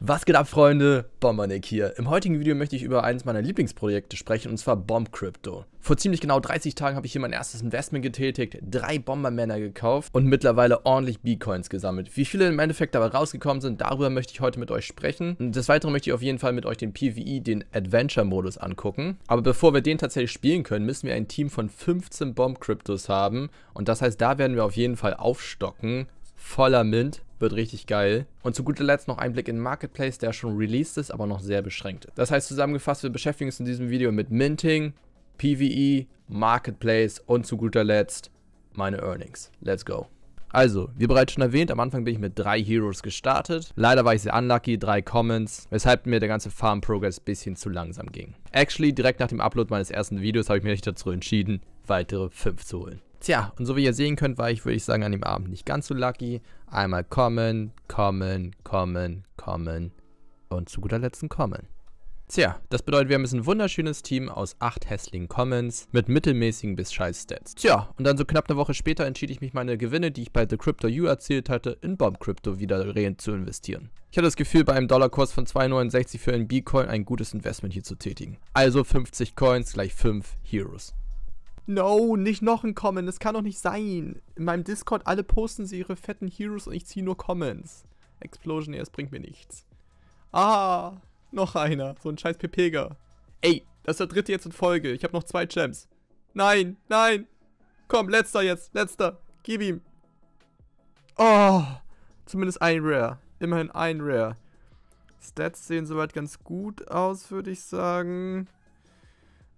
Was geht ab, Freunde? Bombernick hier. Im heutigen Video möchte ich über eines meiner Lieblingsprojekte sprechen, und zwar Bomb Crypto. Vor ziemlich genau 30 Tagen habe ich hier mein erstes Investment getätigt, drei Bombermänner gekauft und mittlerweile ordentlich B-Coins gesammelt. Wie viele im Endeffekt dabei rausgekommen sind, darüber möchte ich heute mit euch sprechen. Und des Weiteren möchte ich auf jeden Fall mit euch den PvE, den Adventure-Modus angucken. Aber bevor wir den tatsächlich spielen können, müssen wir ein Team von 15 Bomb Cryptos haben. Und das heißt, da werden wir auf jeden Fall aufstocken voller Mint, wird richtig geil. Und zu guter Letzt noch ein Blick in den Marketplace, der schon released ist, aber noch sehr beschränkt. Das heißt zusammengefasst, wir beschäftigen uns in diesem Video mit Minting, PvE, Marketplace und zu guter Letzt meine Earnings. Let's go. Also, wie bereits schon erwähnt, am Anfang bin ich mit drei Heroes gestartet. Leider war ich sehr unlucky, drei Comments, weshalb mir der ganze Farm Progress ein bisschen zu langsam ging. Actually, direkt nach dem Upload meines ersten Videos habe ich mich dazu entschieden, weitere fünf zu holen. Tja, und so wie ihr sehen könnt, war ich, würde ich sagen, an dem Abend nicht ganz so lucky. Einmal kommen, kommen, kommen, kommen und zu guter Letzt kommen. Tja, das bedeutet, wir haben jetzt ein wunderschönes Team aus acht hässlichen Commons mit mittelmäßigen bis scheiß Stats. Tja, und dann so knapp eine Woche später entschied ich mich, meine Gewinne, die ich bei The Crypto U erzielt hatte, in Bomb Crypto wieder rein zu investieren. Ich hatte das Gefühl, bei einem Dollarkurs von 2,69 für einen Bitcoin ein gutes Investment hier zu tätigen. Also 50 Coins gleich 5 Heroes. No, nicht noch ein Common. Das kann doch nicht sein. In meinem Discord, alle posten sie ihre fetten Heroes und ich ziehe nur Commons. Explosion, das bringt mir nichts. Ah, noch einer. So ein scheiß Pepega. Ey, das ist der dritte jetzt in Folge. Ich habe noch zwei Gems. Nein, nein. Komm, letzter jetzt. Letzter. Gib ihm. Oh, zumindest ein Rare. Immerhin ein Rare. Stats sehen soweit ganz gut aus, würde ich sagen.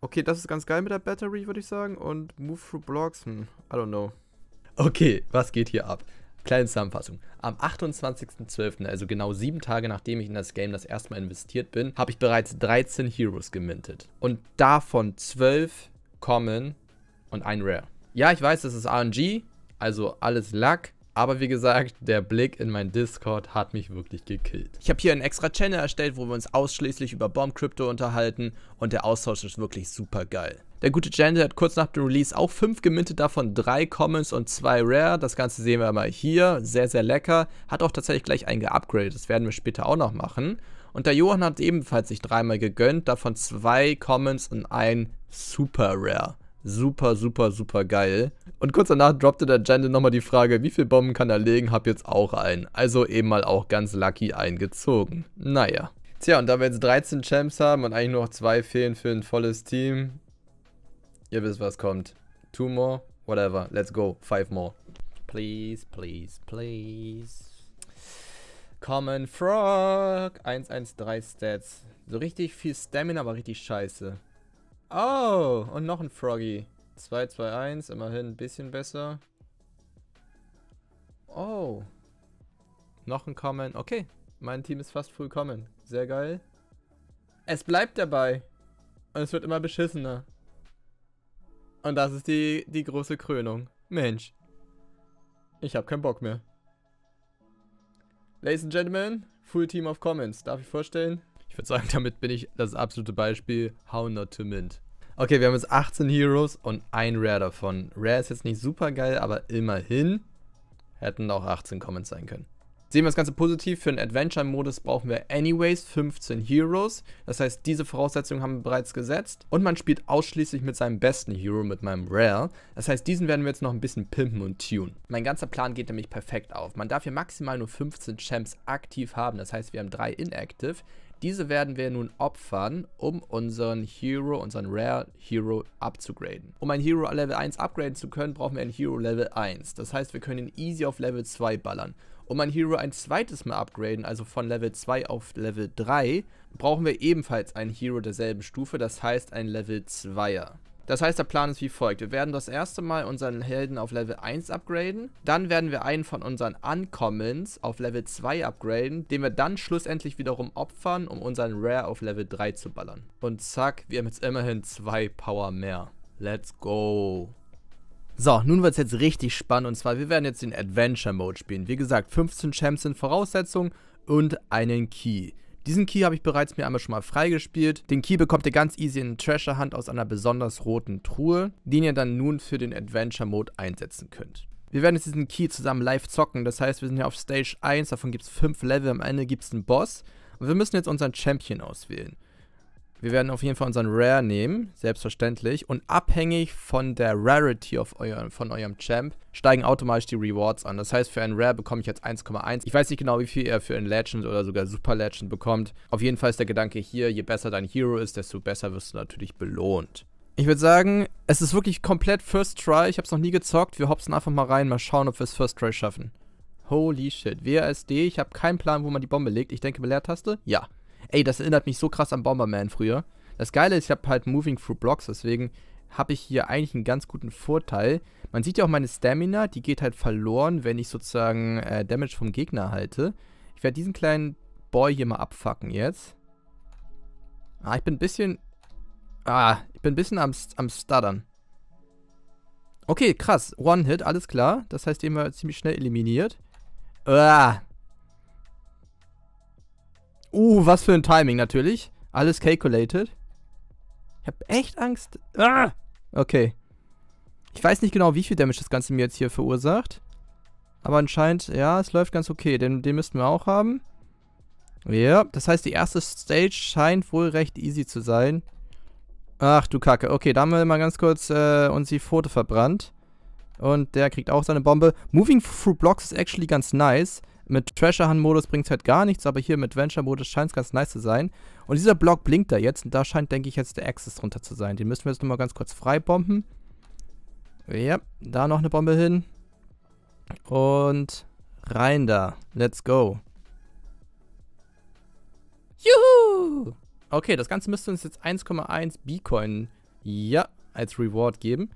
Okay, das ist ganz geil mit der Battery, würde ich sagen. Und Move Through Blocks, hm, I don't know. Okay, was geht hier ab? Kleine Zusammenfassung. Am 28.12., also genau sieben Tage nachdem ich in das Game das erste Mal investiert bin, habe ich bereits 13 Heroes gemintet. Und davon 12 kommen und ein Rare. Ja, ich weiß, das ist RNG, also alles Luck. Aber wie gesagt, der Blick in mein Discord hat mich wirklich gekillt. Ich habe hier einen extra Channel erstellt, wo wir uns ausschließlich über Bomb Crypto unterhalten und der Austausch ist wirklich super geil. Der gute Gentle hat kurz nach dem Release auch 5 gemintet, davon 3 Commons und 2 Rare. Das Ganze sehen wir mal hier. Sehr, sehr lecker. Hat auch tatsächlich gleich einen geupgradet. Das werden wir später auch noch machen. Und der Johann hat ebenfalls sich dreimal gegönnt, davon 2 Commons und ein Super Rare super, super, super geil. Und kurz danach droppte der Jandin nochmal die Frage, wie viel Bomben kann er legen, hab jetzt auch einen. Also eben mal auch ganz lucky eingezogen. Naja. Tja, und da wir jetzt 13 Champs haben und eigentlich nur noch zwei fehlen für ein volles Team, ihr wisst, was kommt. Two more, whatever, let's go, five more. Please, please, please. Common Frog, 113 Stats. So richtig viel Stamina, aber richtig scheiße. Oh, und noch ein Froggy. 2, 2, 1, immerhin ein bisschen besser. Oh. Noch ein Common. Okay, mein Team ist fast früh Common. Sehr geil. Es bleibt dabei. Und es wird immer beschissener. Und das ist die, die große Krönung. Mensch. Ich habe keinen Bock mehr. Ladies and Gentlemen, Full Team of Commons. Darf ich vorstellen? würde sagen, damit bin ich das absolute Beispiel How Not to Mint. Okay, wir haben jetzt 18 Heroes und ein Rare davon. Rare ist jetzt nicht super geil, aber immerhin hätten auch 18 Comments sein können. Sehen wir das Ganze positiv, für den Adventure-Modus brauchen wir anyways 15 Heroes. Das heißt, diese Voraussetzungen haben wir bereits gesetzt. Und man spielt ausschließlich mit seinem besten Hero, mit meinem Rare. Das heißt, diesen werden wir jetzt noch ein bisschen pimpen und tunen. Mein ganzer Plan geht nämlich perfekt auf. Man darf hier maximal nur 15 Champs aktiv haben. Das heißt, wir haben drei inactive. Diese werden wir nun opfern, um unseren Hero, unseren Rare Hero abzugraden. Um einen Hero Level 1 upgraden zu können, brauchen wir einen Hero Level 1. Das heißt, wir können ihn easy auf Level 2 ballern. Um einen Hero ein zweites Mal upgraden, also von Level 2 auf Level 3, brauchen wir ebenfalls einen Hero derselben Stufe, das heißt einen Level 2er. Das heißt, der Plan ist wie folgt. Wir werden das erste Mal unseren Helden auf Level 1 upgraden. Dann werden wir einen von unseren Uncommons auf Level 2 upgraden, den wir dann schlussendlich wiederum opfern, um unseren Rare auf Level 3 zu ballern. Und zack, wir haben jetzt immerhin zwei Power mehr. Let's go. So, nun wird es jetzt richtig spannend und zwar, wir werden jetzt den Adventure Mode spielen. Wie gesagt, 15 Champs sind Voraussetzung und einen Key. Diesen Key habe ich bereits mir einmal schon mal freigespielt. Den Key bekommt ihr ganz easy in Treasure Hand aus einer besonders roten Truhe, den ihr dann nun für den Adventure Mode einsetzen könnt. Wir werden jetzt diesen Key zusammen live zocken, das heißt wir sind hier auf Stage 1, davon gibt es 5 Level, am Ende gibt es einen Boss und wir müssen jetzt unseren Champion auswählen. Wir werden auf jeden Fall unseren Rare nehmen, selbstverständlich. Und abhängig von der Rarity euer, von eurem Champ steigen automatisch die Rewards an. Das heißt, für einen Rare bekomme ich jetzt 1,1. Ich weiß nicht genau, wie viel ihr für einen Legend oder sogar Super Legend bekommt. Auf jeden Fall ist der Gedanke hier, je besser dein Hero ist, desto besser wirst du natürlich belohnt. Ich würde sagen, es ist wirklich komplett First Try. Ich habe es noch nie gezockt. Wir hopsen einfach mal rein, mal schauen, ob wir es First Try schaffen. Holy shit. WASD, ich habe keinen Plan, wo man die Bombe legt. Ich denke, Belehrtaste? Ja. Ey, das erinnert mich so krass an Bomberman früher. Das Geile ist, ich habe halt Moving Through Blocks, deswegen habe ich hier eigentlich einen ganz guten Vorteil. Man sieht ja auch meine Stamina, die geht halt verloren, wenn ich sozusagen äh, Damage vom Gegner halte. Ich werde diesen kleinen Boy hier mal abfacken jetzt. Ah, ich bin ein bisschen... Ah, ich bin ein bisschen am, am Stuttern. Okay, krass. One-Hit, alles klar. Das heißt, den haben wir ziemlich schnell eliminiert. Ah, Uh, was für ein Timing natürlich. Alles calculated. Ich hab echt Angst. Ah! Okay. Ich weiß nicht genau, wie viel Damage das Ganze mir jetzt hier verursacht. Aber anscheinend, ja, es läuft ganz okay. Den, den müssten wir auch haben. Ja, das heißt, die erste Stage scheint wohl recht easy zu sein. Ach du Kacke. Okay, da haben wir mal ganz kurz äh, uns die Pfote verbrannt. Und der kriegt auch seine Bombe. Moving through blocks ist actually ganz nice. Mit Treasure Hunt Modus bringt es halt gar nichts, aber hier mit Venture Modus scheint es ganz nice zu sein. Und dieser Block blinkt da jetzt und da scheint, denke ich, jetzt der Axis drunter zu sein. Den müssen wir jetzt nochmal ganz kurz freibomben. Ja, da noch eine Bombe hin. Und rein da. Let's go. Juhu! Okay, das Ganze müsste uns jetzt 1,1 Bitcoin, ja, als Reward geben.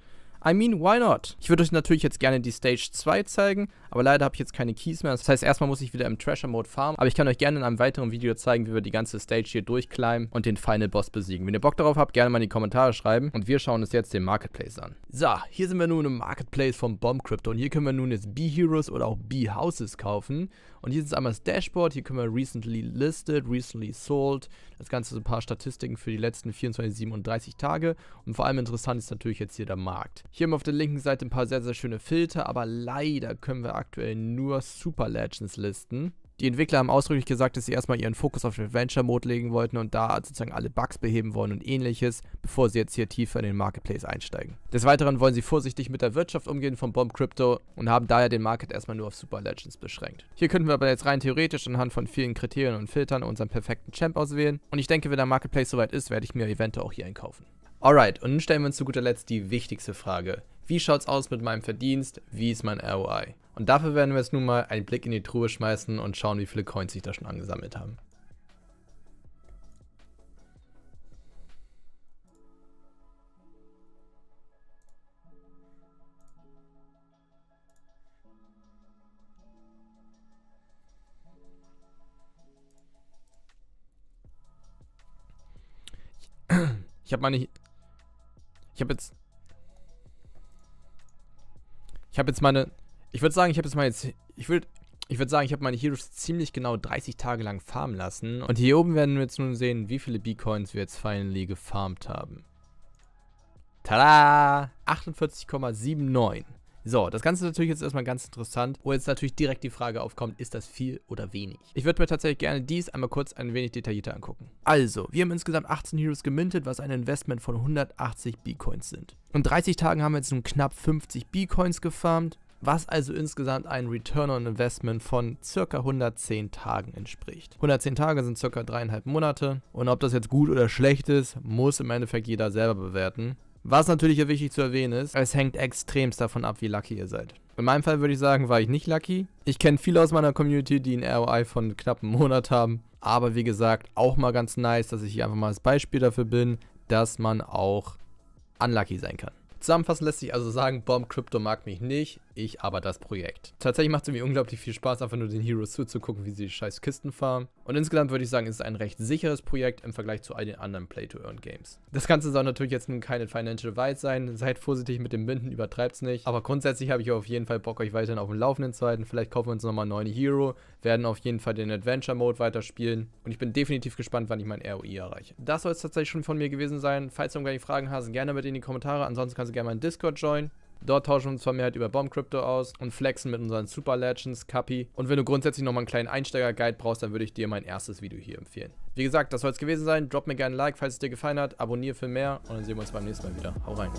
I mean, why not? Ich würde euch natürlich jetzt gerne die Stage 2 zeigen, aber leider habe ich jetzt keine Keys mehr. Das heißt, erstmal muss ich wieder im Treasure-Mode farmen, aber ich kann euch gerne in einem weiteren Video zeigen, wie wir die ganze Stage hier durchklimmen und den Final Boss besiegen. Wenn ihr Bock darauf habt, gerne mal in die Kommentare schreiben und wir schauen uns jetzt den Marketplace an. So, hier sind wir nun im Marketplace von Bomb Crypto und hier können wir nun jetzt B-Heroes oder auch B-Houses kaufen und hier ist einmal das Dashboard, hier können wir Recently Listed, Recently Sold, das Ganze so ein paar Statistiken für die letzten 24, 37 Tage. Und vor allem interessant ist natürlich jetzt hier der Markt. Hier haben wir auf der linken Seite ein paar sehr, sehr schöne Filter, aber leider können wir aktuell nur Super Legends listen. Die Entwickler haben ausdrücklich gesagt, dass sie erstmal ihren Fokus auf den Adventure-Mode legen wollten und da sozusagen alle Bugs beheben wollen und ähnliches, bevor sie jetzt hier tiefer in den Marketplace einsteigen. Des Weiteren wollen sie vorsichtig mit der Wirtschaft umgehen von Bomb Crypto und haben daher den Market erstmal nur auf Super Legends beschränkt. Hier könnten wir aber jetzt rein theoretisch anhand von vielen Kriterien und Filtern unseren perfekten Champ auswählen und ich denke, wenn der Marketplace soweit ist, werde ich mir eventuell auch hier einkaufen. Alright, und nun stellen wir uns zu guter Letzt die wichtigste Frage. Wie schaut's aus mit meinem Verdienst? Wie ist mein ROI? Und dafür werden wir jetzt nun mal einen Blick in die Truhe schmeißen und schauen, wie viele Coins sich da schon angesammelt haben. Ich habe meine... Ich habe jetzt... Ich habe jetzt meine... Ich würde sagen, ich habe jetzt mal jetzt. Ich würde. Ich würde sagen, ich habe meine Heroes ziemlich genau 30 Tage lang farmen lassen. Und hier oben werden wir jetzt nun sehen, wie viele B-Coins wir jetzt finally gefarmt haben. Tada! 48,79. So, das Ganze ist natürlich jetzt erstmal ganz interessant, wo jetzt natürlich direkt die Frage aufkommt, ist das viel oder wenig? Ich würde mir tatsächlich gerne dies einmal kurz ein wenig detaillierter angucken. Also, wir haben insgesamt 18 Heroes gemintet, was ein Investment von 180 B-Coins sind. In 30 Tagen haben wir jetzt nun knapp 50 B-Coins gefarmt was also insgesamt ein Return on Investment von circa 110 Tagen entspricht. 110 Tage sind circa dreieinhalb Monate und ob das jetzt gut oder schlecht ist, muss im Endeffekt jeder selber bewerten. Was natürlich hier wichtig zu erwähnen ist, es hängt extremst davon ab, wie lucky ihr seid. In meinem Fall würde ich sagen, war ich nicht lucky. Ich kenne viele aus meiner Community, die ein ROI von knapp einem Monat haben. Aber wie gesagt, auch mal ganz nice, dass ich hier einfach mal das Beispiel dafür bin, dass man auch unlucky sein kann. Zusammenfassend lässt sich also sagen, Bomb Crypto mag mich nicht ich aber das Projekt. Tatsächlich macht es mir unglaublich viel Spaß, einfach nur den Heroes zuzugucken, wie sie die scheiß Kisten fahren. Und insgesamt würde ich sagen, es ist ein recht sicheres Projekt im Vergleich zu all den anderen Play-to-Earn-Games. Das Ganze soll natürlich jetzt nun keine Financial Advice sein. Seid vorsichtig mit dem Binden, übertreibt es nicht. Aber grundsätzlich habe ich auf jeden Fall Bock, euch weiterhin auf dem Laufenden zu halten. Vielleicht kaufen wir uns nochmal einen neuen Hero, werden auf jeden Fall den Adventure-Mode weiterspielen. Und ich bin definitiv gespannt, wann ich mein ROI erreiche. Das soll es tatsächlich schon von mir gewesen sein. Falls du irgendwelche Fragen hast, gerne mit in die Kommentare. Ansonsten kannst du gerne meinen Discord joinen. Dort tauschen wir uns vermehrt über Bomb Crypto aus und flexen mit unseren Super Legends, Kapi. Und wenn du grundsätzlich nochmal einen kleinen Einsteiger-Guide brauchst, dann würde ich dir mein erstes Video hier empfehlen. Wie gesagt, das soll es gewesen sein. Drop mir gerne ein Like, falls es dir gefallen hat. Abonniere für mehr und dann sehen wir uns beim nächsten Mal wieder. Hau rein.